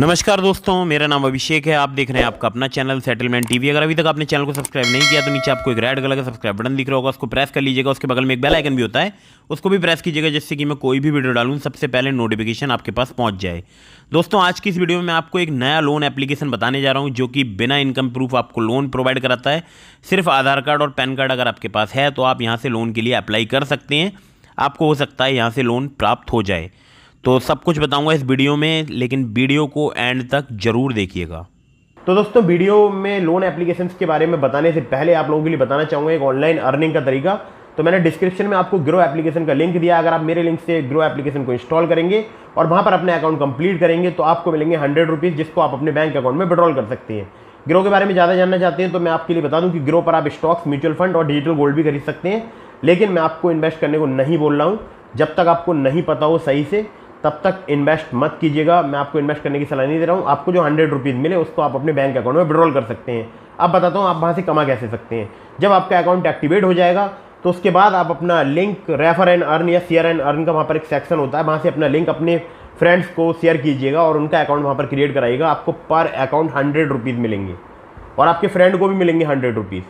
नमस्कार दोस्तों मेरा नाम अभिषेक है आप देख रहे हैं आपका अपना चैनल सेटलमेंट टीवी अगर अभी तक आपने चैनल को सब्सक्राइब नहीं किया तो नीचे आपको एक रेड कलर का सब्सक्राइब बटन दिख रहा होगा उसको प्रेस कर लीजिएगा उसके बगल में एक बेल आइकन भी होता है उसको भी प्रेस कीजिएगा जिससे कि मैं कोई भी वीडियो डालूँ सबसे पहले नोटिफिकेशन आपके पास पहुँच जाए दोस्तों आज की इस वीडियो में आपको एक नया लोन एप्लीकेशन बताने जा रहा हूँ जो कि बिना इनकम प्रूफ आपको लोन प्रोवाइड कराता है सिर्फ आधार कार्ड और पैन कार्ड अगर आपके पास है तो आप यहाँ से लोन के लिए अप्लाई कर सकते हैं आपको हो सकता है यहाँ से लोन प्राप्त हो जाए तो सब कुछ बताऊंगा इस वीडियो में लेकिन वीडियो को एंड तक ज़रूर देखिएगा तो दोस्तों वीडियो में लोन एप्लीकेशंस के बारे में बताने से पहले आप लोगों के लिए बताना चाहूंगा एक ऑनलाइन अर्निंग का तरीका तो मैंने डिस्क्रिप्शन में आपको ग्रो एप्लीकेशन का लिंक दिया अगर आप मेरे लिंक से ग्रो एप्लीकेशन को इंस्टॉल करेंगे और वहां पर अपने अकाउंट कंप्लीट करेंगे तो आपको मिलेंगे हंड्रेड रुपीज़ जिसको आप अपने बैंक अकाउंट में विड्रॉल कर सकते हैं ग्रो के बारे में ज़्यादा जानना चाहते हैं तो मैं आपके लिए बता दूं कि ग्रो पर आप स्टॉक्स म्यूचुअल फंड और डिजिटल गोल्ड भी खरीद सकते हैं लेकिन मैं आपको इन्वेस्ट करने को नहीं बोल रहा हूँ जब तक आपको नहीं पता हो सही से तब तक इन्वेस्ट मत कीजिएगा मैं आपको इन्वेस्ट करने की सलाह नहीं दे रहा हूँ आपको जो हंड्रेड रुपीज़ मिले उसको आप अपने बैंक अकाउंट में विड्रॉल कर सकते हैं अब बताता हूँ आप वहाँ से कमा कैसे सकते हैं जब आपका अकाउंट एक्टिवेट हो जाएगा तो उसके बाद आप अपना लिंक रेफर एंड अर्न या शेयर एंड अर्न का वहाँ पर एक सेक्शन होता है वहाँ से अपना लिंक अपने फ्रेंड्स को शेयर कीजिएगा और उनका अकाउंट वहाँ पर क्रिएट कराइएगा आपको पर अकाउंट हंड्रेड रुपीज़ मिलेंगे और आपके फ्रेंड को भी मिलेंगे हंड्रेड रुपीज़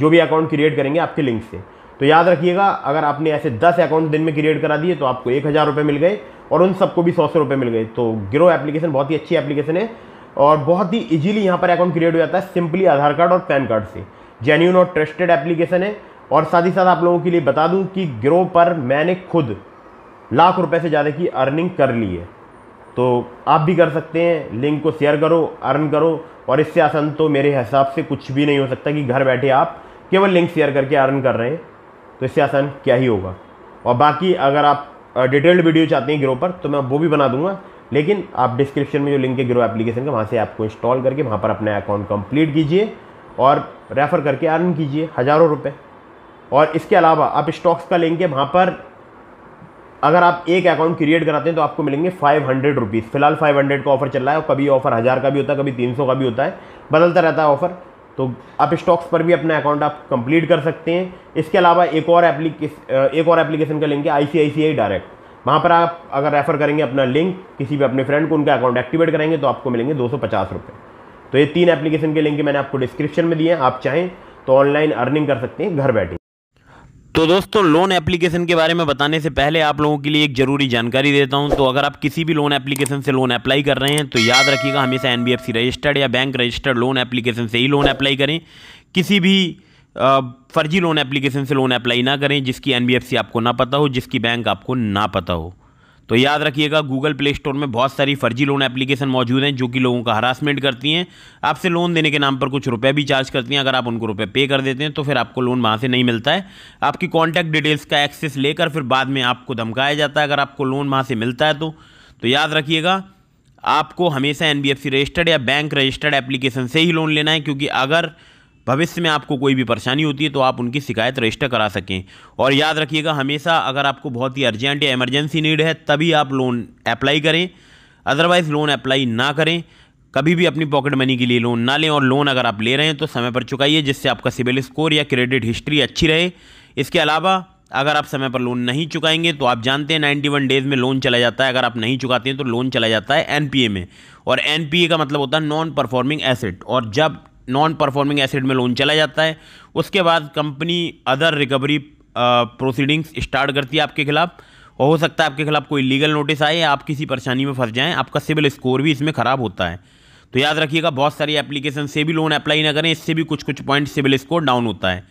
जो भी अकाउंट क्रिएट करेंगे आपके लिंक से तो याद रखिएगा अगर आपने ऐसे दस अकाउंट दिन में क्रिएट करा दिए तो आपको एक हज़ार रुपये मिल गए और उन सबको भी सौ सौ रुपये मिल गए तो ग्रो एप्लीकेशन बहुत ही अच्छी एप्लीकेशन है और बहुत ही इजीली यहाँ पर अकाउंट क्रिएट हो जाता है सिंपली आधार कार्ड और पैन कार्ड से जेन्यून और ट्रस्टेड एप्लीकेशन है और साथ ही साथ आप लोगों के लिए बता दूँ कि ग्रो पर मैंने खुद लाख रुपये से ज़्यादा की अर्निंग कर ली है तो आप भी कर सकते हैं लिंक को शेयर करो अर्न करो और इससे आसान तो मेरे हिसाब से कुछ भी नहीं हो सकता कि घर बैठे आप केवल लिंक शेयर करके अर्न कर रहे हैं तो इससे आसान क्या ही होगा और बाकी अगर आप डिटेल्ड वीडियो चाहते हैं ग्रो पर तो मैं वो भी बना दूंगा लेकिन आप डिस्क्रिप्शन में जो लिंक है ग्रो एप्लीकेशन का वहाँ से आपको इंस्टॉल करके वहाँ पर अपना अकाउंट कंप्लीट कीजिए और रेफ़र करके अर्न कीजिए हज़ारों रुपये और इसके अलावा आप स्टॉक्स का लेंगे वहाँ पर अगर आप एक अकाउंट क्रिएट कराते हैं तो आपको मिलेंगे फाइव हंड्रेड रुपीज़ फिलहाल फाइव हंड्रेड का ऑफर चल रहा है और कभी ऑफर हज़ार का भी होता है कभी तीन सौ का भी होता है बदलता रहता है ऑफर तो आप स्टॉक्स पर भी अपना अकाउंट आप कंप्लीट कर सकते हैं इसके अलावा एक और एप्लीकेशन एक और एप्लीकेशन का लिंक है आई डायरेक्ट वहाँ पर आप अगर रेफ़र करेंगे अपना लिंक किसी भी अपने फ्रेंड को उनका अकाउंट एक्टिवेट करेंगे तो आपको मिलेंगे दो सौ तो ये तीन एप्लीकेशन के लिंक मैंने आपको डिस्क्रिप्शन में दिए हैं आप चाहें तो ऑनलाइन अर्निंग कर सकते हैं घर बैठे तो दोस्तों लोन एप्लीकेशन के बारे में बताने से पहले आप लोगों के लिए एक ज़रूरी जानकारी देता हूं तो अगर आप किसी भी लोन एप्लीकेशन से लोन अप्लाई कर रहे हैं तो याद रखिएगा हमेशा एन रजिस्टर्ड या बैंक रजिस्टर्ड लोन एप्लीकेशन से ही लोन अप्लाई करें किसी भी फर्जी लोन एप्लीकेशन से लोन अप्लाई ना करें जिसकी एन आपको ना पता हो जिसकी बैंक आपको ना पता हो तो याद रखिएगा गूगल प्ले स्टोर में बहुत सारी फर्जी लोन एप्लीकेशन मौजूद हैं जो कि लोगों का हरासमेंट करती हैं आपसे लोन देने के नाम पर कुछ रुपए भी चार्ज करती हैं अगर आप उनको रुपए पे कर देते हैं तो फिर आपको लोन वहाँ से नहीं मिलता है आपकी कॉन्टैक्ट डिटेल्स का एक्सेस लेकर फिर बाद में आपको धमकाया जाता है अगर आपको लोन वहाँ से मिलता है तो, तो याद रखिएगा आपको हमेशा एन रजिस्टर्ड या बैंक रजिस्टर्ड एप्लीकेशन से ही लोन लेना है क्योंकि अगर भविष्य में आपको कोई भी परेशानी होती है तो आप उनकी शिकायत रजिस्टर करा सकें और याद रखिएगा हमेशा अगर आपको बहुत ही अर्जेंट या इमरजेंसी नीड है तभी आप लोन अप्लाई करें अदरवाइज़ लोन अप्लाई ना करें कभी भी अपनी पॉकेट मनी के लिए लोन ना लें और लोन अगर आप ले रहे हैं तो समय पर चुकाइए जिससे आपका सिविल स्कोर या क्रेडिट हिस्ट्री अच्छी रहे इसके अलावा अगर आप समय पर लोन नहीं चुकाएंगे तो आप जानते हैं 91 डेज़ में लोन चला जाता है अगर आप नहीं चुकाते हैं तो लोन चला जाता है एनपीए में और एनपीए का मतलब होता है नॉन परफॉर्मिंग एसेट और जब नॉन परफॉर्मिंग एसिड में लोन चला जाता है उसके बाद company other recovery proceedings start करती है आपके खिलाफ और हो सकता है आपके खिलाफ कोई लीगल नोटिस आए या आप किसी परेशानी में फंस जाएं आपका सिविल स्कोर भी इसमें ख़राब होता है तो याद रखिएगा बहुत सारी एप्लीकेशन से भी लोन अप्लाई ना करें इससे भी कुछ कुछ पॉइंट सिविल स्कोर डाउन होता है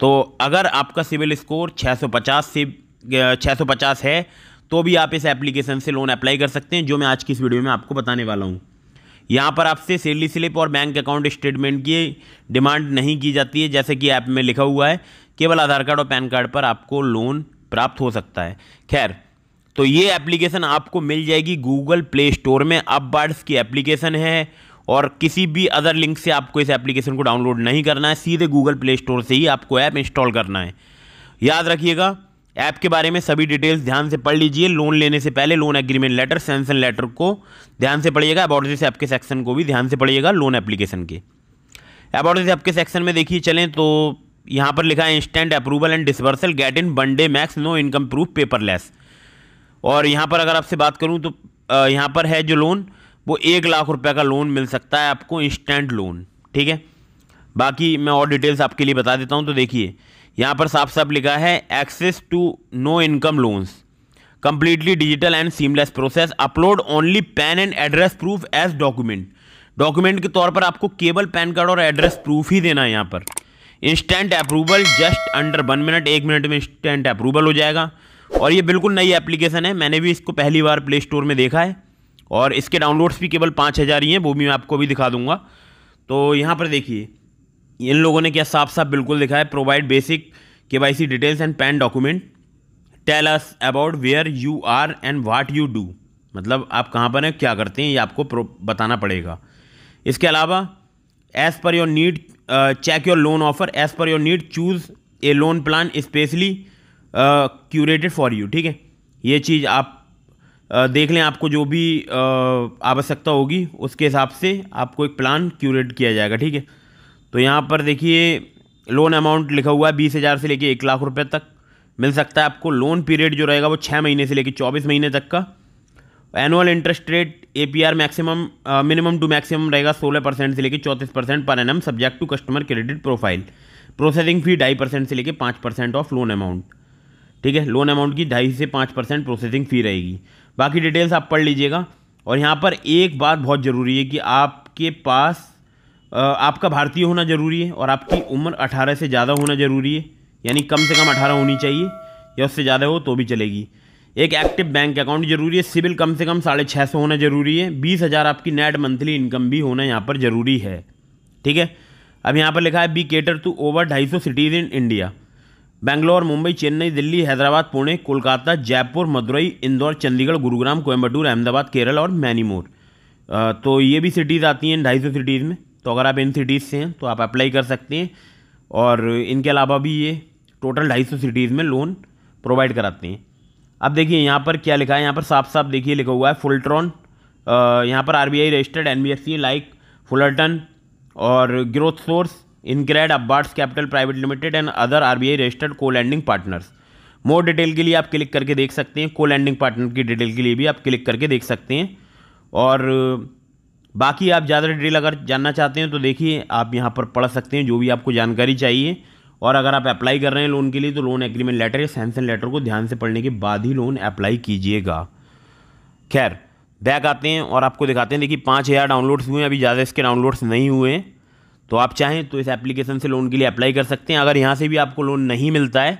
तो अगर आपका सिविल स्कोर 650 से 650 है तो भी आप इस एप्लीकेशन से लोन अप्लाई कर सकते हैं जो मैं आज की इस वीडियो में आपको बताने वाला हूँ यहाँ पर आपसे सेली स्लिप और बैंक अकाउंट स्टेटमेंट की डिमांड नहीं की जाती है जैसे कि ऐप में लिखा हुआ है केवल आधार कार्ड और पैन कार्ड पर आपको लोन प्राप्त हो सकता है खैर तो ये एप्लीकेशन आपको मिल जाएगी गूगल प्ले स्टोर में अब बार्ड्स की एप्लीकेशन है और किसी भी अदर लिंक से आपको इस एप्लीकेशन को डाउनलोड नहीं करना है सीधे गूगल प्ले स्टोर से ही आपको ऐप इंस्टॉल करना है याद रखिएगा ऐप के बारे में सभी डिटेल्स ध्यान से पढ़ लीजिए लोन लेने से पहले loan agreement letter sanction letter को ध्यान से पढ़िएगा अबाउट दिस ऐप के सेक्शन को भी ध्यान से पढ़िएगा लोन एप्लीकेशन के अबाउट दिस ऐप के सेक्शन में देखिए चलें तो यहाँ पर लिखा है instant approval and disbursal get in one day max no income proof paperless और यहाँ पर अगर आपसे बात करूँ तो यहाँ पर है जो लोन वो एक लाख रुपये का लोन मिल सकता है आपको इंस्टेंट लोन ठीक है बाकी मैं और डिटेल्स आपके लिए बता देता हूँ तो देखिए यहाँ पर साफ साफ लिखा है access to no income loans completely digital and seamless process upload only PAN and address proof as document document के तौर पर आपको केवल पैन कार्ड और एड्रेस प्रूफ ही देना है यहाँ पर instant approval just under one minute एक मिनट में इंस्टेंट अप्रूवल हो जाएगा और ये बिल्कुल नई एप्लीकेशन है मैंने भी इसको पहली बार प्ले स्टोर में देखा है और इसके डाउनलोड्स भी केवल पाँच हज़ार ही हैं वो भी मैं आपको भी दिखा दूंगा तो यहाँ पर देखिए इन लोगों ने क्या साफ साफ बिल्कुल लिखा है provide basic K Y C details and PAN document tell us about where you are and what you do मतलब आप कहाँ पर हैं क्या करते हैं ये आपको बताना पड़ेगा इसके अलावा as per your need check your loan offer as per your need choose a loan plan specially curated for you ठीक है ये चीज़ आप देख लें आपको जो भी आवश्यकता होगी उसके हिसाब से आपको एक प्लान क्यूरेट किया जाएगा ठीक है तो यहाँ पर देखिए लोन अमाउंट लिखा हुआ है बीस हज़ार से लेके एक लाख रुपए तक मिल सकता है आपको लोन पीरियड जो रहेगा वो छः महीने से लेकर चौबीस महीने तक का annual interest rate A P R maximum minimum to maximum रहेगा सोलह परसेंट से लेकर चौंतीस परसेंट पर एम subject to customer credit profile processing fee ढाई परसेंट से लेकर पाँच परसेंट ऑफ लोन अमाउंट ठीक है लोन अमाउंट की ढाई से पाँच परसेंट प्रोसेसिंग फ़ी रहेगी बाकी डिटेल्स आप पढ़ लीजिएगा और यहाँ पर एक बात बहुत ज़रूरी है कि आपके पास आपका भारतीय होना ज़रूरी है और आपकी उम्र अठारह से ज़्यादा होना ज़रूरी है यानी कम से कम अठारह होनी चाहिए या उससे ज़्यादा हो तो भी चलेगी एक एक्टिव बैंक अकाउंट जरूरी है सिविल कम से कम साढ़े छः सौ होना ज़रूरी है बीस हज़ार आपकी नेट मंथली इनकम भी होना यहाँ पर ज़रूरी है ठीक है अब यहाँ पर लिखा है बी केटर टू ओवर ढाई सौ cities in India Bangalore Mumbai Chennai Delhi Hyderabad Pune Kolkata Jaipur Madurai Indore Chandigarh Gurugram Coimbatore Ahmedabad Kerala और मैनीमोर तो ये भी सिटीज़ आती हैं ढाई सौ सिटीज़ में तो अगर आप इन सिटीज़ से हैं तो आप अप्लाई कर सकते हैं और इनके अलावा भी ये टोटल ढाई सौ सिटीज़ में लोन प्रोवाइड कराते हैं अब देखिए यहाँ पर क्या लिखा है यहाँ पर साफ साफ देखिए लिखा हुआ है फुलट्रॉन यहाँ पर आर रजिस्टर्ड एन लाइक फुलरटन और ग्रोथ सोर्स इनक्रेड अब्बार्ट्स capital private limited and other our registered co-lending partners more detail के लिए आप क्लिक करके देख सकते हैं को लैंडिंग पार्टनर की डिटेल के लिए भी आप क्लिक करके देख सकते हैं और बाकी आप ज़्यादा डिटेल अगर जानना चाहते हैं तो देखिए आप यहाँ पर पढ़ सकते हैं जो भी आपको जानकारी चाहिए और अगर आप अप्लाई कर रहे हैं लोन के लिए तो लोन एग्रीमेंट लेटर या सैमसन लेटर को ध्यान से पढ़ने के बाद ही लोन अप्लाई कीजिएगा खैर बैक आते हैं और आपको दिखाते हैं देखिए पाँच हज़ार डाउनलोड्स हुए हैं अभी ज़्यादा इसके डाउनलोड्स नहीं हुए तो आप चाहें तो इस एप्लीकेशन से लोन के लिए अप्लाई कर सकते हैं अगर यहाँ से भी आपको लोन नहीं मिलता है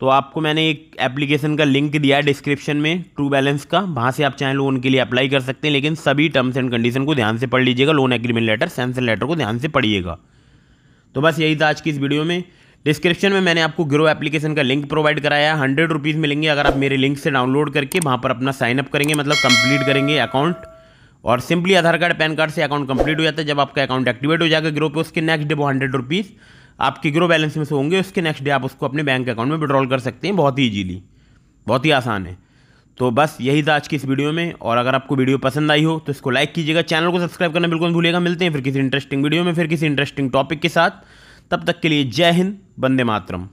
तो आपको मैंने एक एप्लीकेशन का लिंक दिया है डिस्क्रिप्शन में ट्रू बैलेंस का वहाँ से आप चाहे लोन के लिए अप्लाई कर सकते हैं लेकिन सभी टर्म्स एंड कंडीशन को ध्यान से पढ़ लीजिएगा loan agreement letter sanction letter को ध्यान से पढ़िएगा तो बस यही था आज की इस वीडियो में डिस्क्रिप्शन में मैंने आपको ग्रो एप्लीकेशन का लिंक प्रोवाइड कराया है हंड्रेड रुपीज़ मिलेंगे अगर आप मेरे लिंक से डाउनलोड करके वहाँ पर अपना साइनअप करेंगे मतलब कंप्लीट करेंगे अकाउंट और simply Aadhaar card PAN card से अकाउंट कंप्लीट हो जाता है जब आपका अकाउंट एक्टिवेट हो जाएगा ग्रो पे उसके नेक्स्ट डे वो हंड्रेड रुपीज़ आपके ग्रो बैलेंस में से होंगे उसके नेक्स्ट डे आप उसको अपने बैंक अकाउंट में विड्रॉल कर सकते हैं बहुत ही ईजीली बहुत ही आसान है तो बस यही था आज की इस वीडियो में और अगर आपको वीडियो पसंद आई हो तो इसको लाइक कीजिएगा चैनल को सब्सक्राइब करना बिल्कुल भूलिएगा मिलते हैं फिर किसी इंटरेस्टिंग वीडियो में फिर किसी इंटरेस्टिंग टॉपिक के साथ तब तक के लिए जय हिंद बंदे मातरम